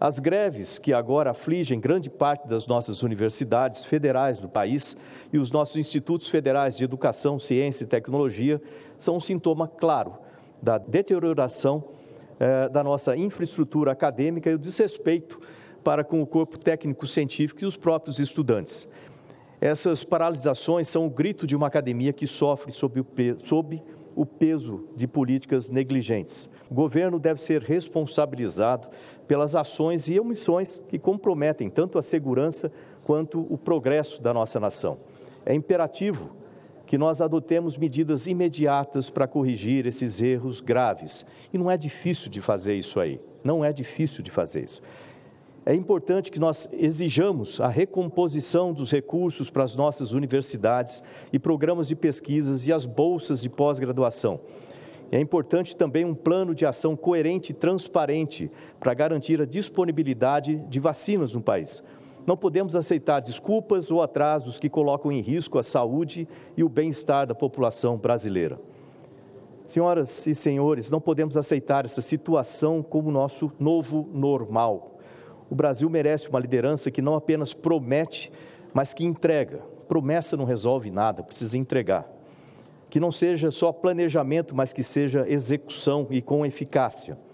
As greves que agora afligem grande parte das nossas universidades federais do país e os nossos institutos federais de educação, ciência e tecnologia são um sintoma claro da deterioração eh, da nossa infraestrutura acadêmica e o desrespeito para com o corpo técnico-científico e os próprios estudantes. Essas paralisações são o grito de uma academia que sofre sob o, sob o peso de políticas negligentes. O governo deve ser responsabilizado pelas ações e omissões que comprometem tanto a segurança quanto o progresso da nossa nação. É imperativo que nós adotemos medidas imediatas para corrigir esses erros graves. E não é difícil de fazer isso aí. Não é difícil de fazer isso é importante que nós exijamos a recomposição dos recursos para as nossas universidades e programas de pesquisas e as bolsas de pós-graduação. É importante também um plano de ação coerente e transparente para garantir a disponibilidade de vacinas no país. Não podemos aceitar desculpas ou atrasos que colocam em risco a saúde e o bem-estar da população brasileira. Senhoras e senhores, não podemos aceitar essa situação como nosso novo normal. O Brasil merece uma liderança que não apenas promete, mas que entrega. Promessa não resolve nada, precisa entregar. Que não seja só planejamento, mas que seja execução e com eficácia.